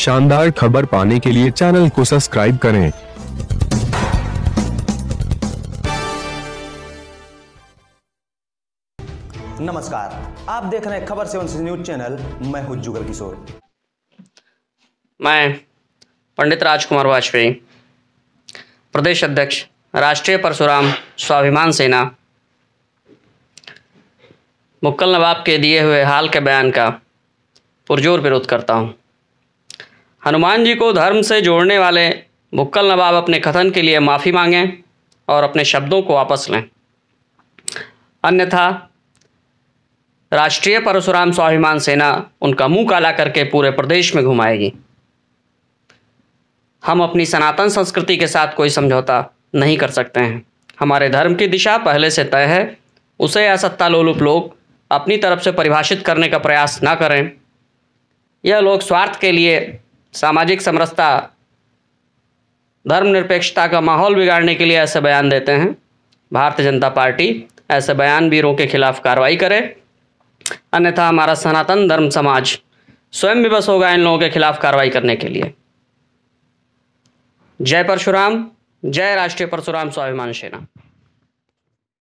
शानदार खबर पाने के लिए चैनल को सब्सक्राइब करें नमस्कार आप देख रहे हैं खबर सेवन न्यूज चैनल मैं हूं जुगल किशोर मैं पंडित राजकुमार वाजपेयी प्रदेश अध्यक्ष राष्ट्रीय परशुराम स्वाभिमान सेना मुक्कल नवाब के दिए हुए हाल के बयान का पुरजोर विरोध करता हूं हनुमान जी को धर्म से जोड़ने वाले मुक्कल नवाब अपने कथन के लिए माफ़ी मांगें और अपने शब्दों को वापस लें अन्यथा राष्ट्रीय परशुराम स्वाभिमान सेना उनका मुंह काला करके पूरे प्रदेश में घुमाएगी हम अपनी सनातन संस्कृति के साथ कोई समझौता नहीं कर सकते हैं हमारे धर्म की दिशा पहले से तय है उसे या सत्तालोलुप लोग अपनी तरफ से परिभाषित करने का प्रयास ना करें यह लोग स्वार्थ के लिए सामाजिक समरसता धर्मनिरपेक्षता का माहौल बिगाड़ने के लिए ऐसे बयान देते हैं भारतीय जनता पार्टी ऐसे बयान वीरों के खिलाफ कार्रवाई करे अन्यथा हमारा सनातन धर्म समाज स्वयं विवश होगा इन लोगों के खिलाफ कार्रवाई करने के लिए जय परशुराम जय राष्ट्रीय परशुराम स्वाभिमान सेना